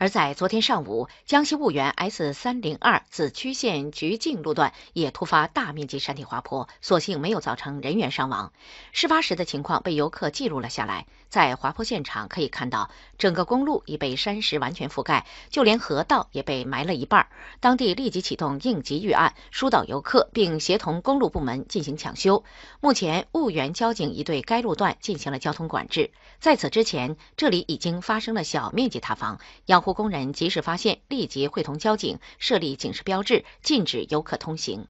而在昨天上午，江西婺源 S 三零二自区县局境路段也突发大面积山体滑坡，所幸没有造成人员伤亡。事发时的情况被游客记录了下来，在滑坡现场可以看到，整个公路已被山石完全覆盖，就连河道也被埋了一半。当地立即启动应急预案，疏导游客，并协同公路部门进行抢修。目前，婺源交警已对该路段进行了交通管制。在此之前，这里已经发生了小面积塌方，要。工人及时发现，立即会同交警设立警示标志，禁止游客通行。